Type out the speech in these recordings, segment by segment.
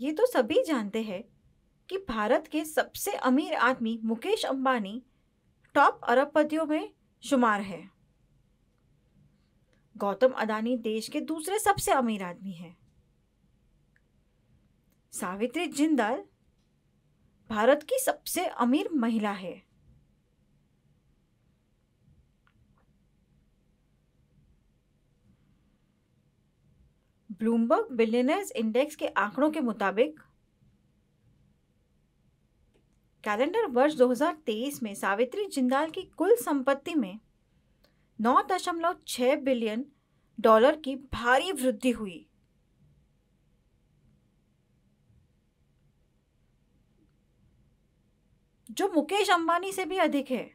ये तो सभी जानते हैं कि भारत के सबसे अमीर आदमी मुकेश अंबानी टॉप अरबपतियों में शुमार है गौतम अदानी देश के दूसरे सबसे अमीर आदमी हैं सावित्री जिंदल भारत की सबसे अमीर महिला है ब्लूमबर्ग बिलियनर्स इंडेक्स के आंकड़ों के मुताबिक कैलेंडर वर्ष 2023 में सावित्री जिंदाल की कुल संपत्ति में 9.6 बिलियन डॉलर की भारी वृद्धि हुई जो मुकेश अंबानी से भी अधिक है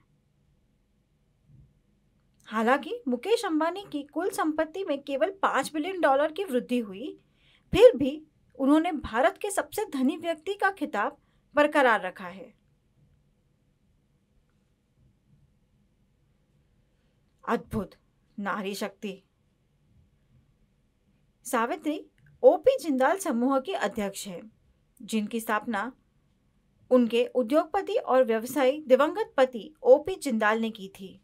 हालांकि मुकेश अंबानी की कुल संपत्ति में केवल पाँच बिलियन डॉलर की वृद्धि हुई फिर भी उन्होंने भारत के सबसे धनी व्यक्ति का खिताब बरकरार रखा है अद्भुत नारी शक्ति सावित्री ओपी जिंदाल समूह की अध्यक्ष है जिनकी स्थापना उनके उद्योगपति और व्यवसायी दिवंगत पति ओपी जिंदाल ने की थी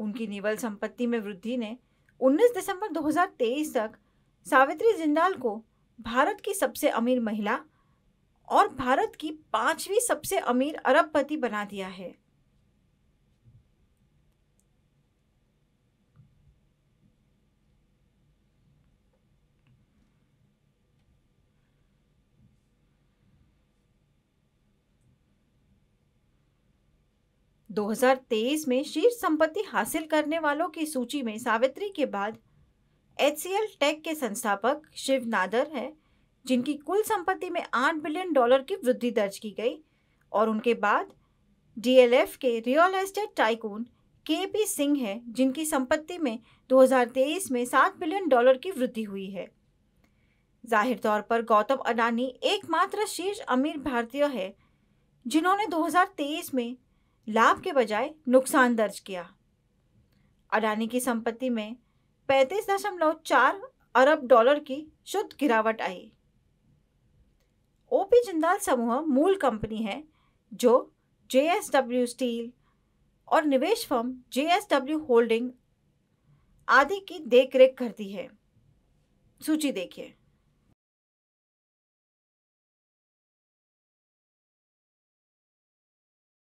उनकी निवल संपत्ति में वृद्धि ने 19 दिसंबर 2023 तक सावित्री जिंदाल को भारत की सबसे अमीर महिला और भारत की पांचवी सबसे अमीर अरबपति बना दिया है 2023 में शीर्ष संपत्ति हासिल करने वालों की सूची में सावित्री के बाद एच टेक के संस्थापक शिव नादर है जिनकी कुल संपत्ति में 8 बिलियन डॉलर की वृद्धि दर्ज की गई और उनके बाद डीएलएफ के real estate tycoon K P Singh है जिनकी संपत्ति में 2023 में 7 बिलियन डॉलर की वृद्धि हुई है जाहिर तौर पर गौतम अडानी एकमात्र शीर्ष अमीर भारतीय है जिन्होंने 2023 में लाभ के बजाय नुकसान दर्ज किया अडानी की संपत्ति में पैंतीस दशमलव चार अरब डॉलर की शुद्ध गिरावट आई ओपी जिंदाल समूह मूल कंपनी है जो जे स्टील और निवेश फर्म जे होल्डिंग आदि की देखरेख करती है सूची देखिए